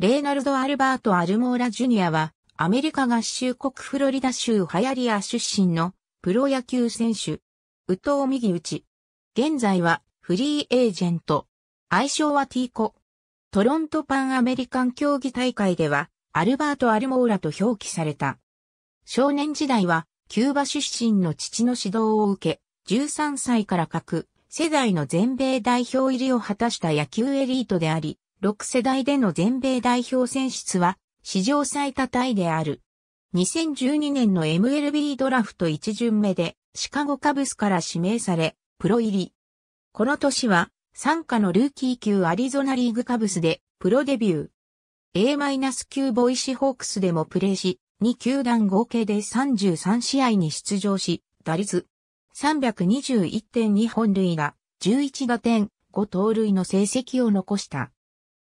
レーナルド・アルバート・アルモーラ・ジュニアは、アメリカ合衆国フロリダ州ハヤリア出身のプロ野球選手。右藤右打ち。現在はフリーエージェント。愛称はティーコ。トロントパンアメリカン競技大会では、アルバート・アルモーラと表記された。少年時代は、キューバ出身の父の指導を受け、13歳から各世代の全米代表入りを果たした野球エリートであり、6世代での全米代表選出は史上最多タイである。2012年の MLB ドラフト1巡目でシカゴカブスから指名され、プロ入り。この年は、参加のルーキー級アリゾナリーグカブスでプロデビュー。A- 級ボイシホークスでもプレーし、2球団合計で33試合に出場し、打率321.2本塁打、11打点、5盗塁の成績を残した。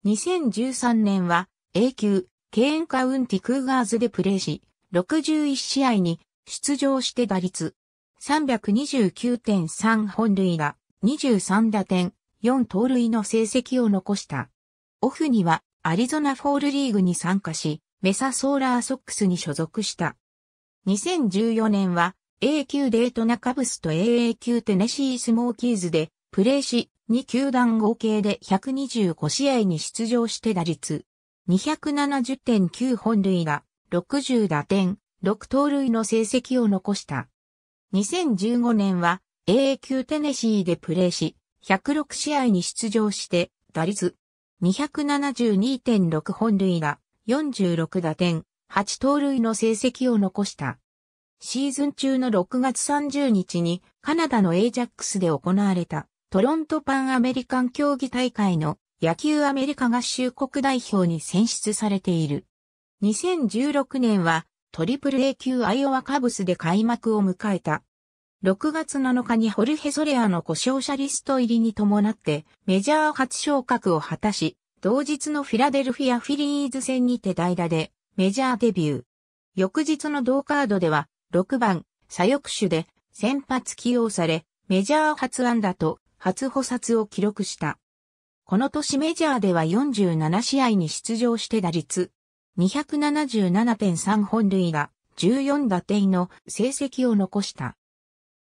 2013年は A 級、ケーンカウンティクーガーズでプレーし、61試合に出場して打率329.3本塁打、23打点、4盗塁の成績を残した。オフにはアリゾナフォールリーグに参加し、メサソーラーソックスに所属した。2014年は A 級デートナカブスと AA 級テネシースモーキーズでプレーし、2球団合計で125試合に出場して打率、270.9本塁打、60打点、6盗塁の成績を残した。2015年は AA 級テネシーでプレーし、106試合に出場して、打率272.6本塁打、46打点、8盗塁の成績を残した。シーズン中の6月30日にカナダのエイジャックスで行われたトロントパンアメリカン競技大会の野球アメリカ合衆国代表に選出されている。2016年はトリプル A 級アイオワカブスで開幕を迎えた。6月7日にホルヘ・ソレアの故障者リスト入りに伴ってメジャー初昇格を果たし、同日のフィラデルフィア・フィリーズ戦にて代打でメジャーデビュー。翌日の同カードでは6番左翼手で先発起用され、メジャー初安打と初補殺を記録した。この年メジャーでは47試合に出場して打率277.3本塁打14打点の成績を残した。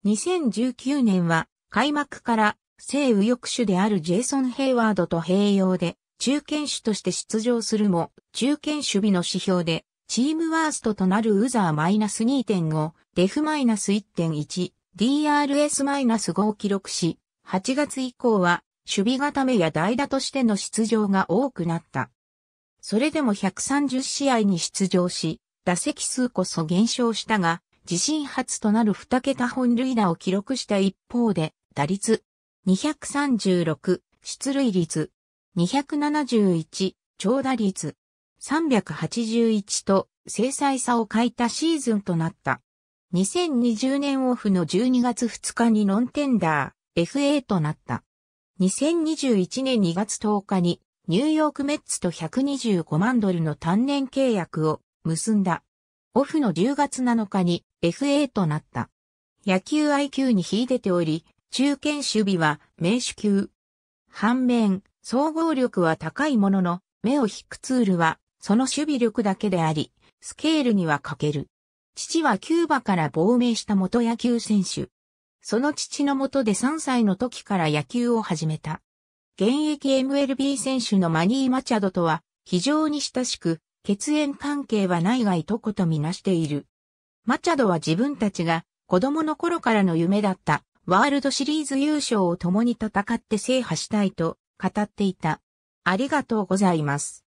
2019年は開幕から西右翼手であるジェイソン・ヘイワードと併用で中堅手として出場するも中堅守備の指標でチームワーストとなるウザーマイナス2.5、デフマイナス1.1、DRS マイナス5を記録し、8月以降は守備固めや代打としての出場が多くなった。それでも130試合に出場し、打席数こそ減少したが、自身初となる2桁本塁打を記録した一方で、打率236、出塁率271、長打率381と精細さを欠いたシーズンとなった。2020年オフの12月2日にノンテンダー。FA となった。2021年2月10日にニューヨークメッツと125万ドルの単年契約を結んだ。オフの10月7日に FA となった。野球 IQ に秀でており、中堅守備は名手級。反面、総合力は高いものの、目を引くツールは、その守備力だけであり、スケールには欠ける。父はキューバから亡命した元野球選手。その父のもとで3歳の時から野球を始めた。現役 MLB 選手のマニー・マチャドとは非常に親しく、血縁関係は内外とことみなしている。マチャドは自分たちが子供の頃からの夢だったワールドシリーズ優勝を共に戦って制覇したいと語っていた。ありがとうございます。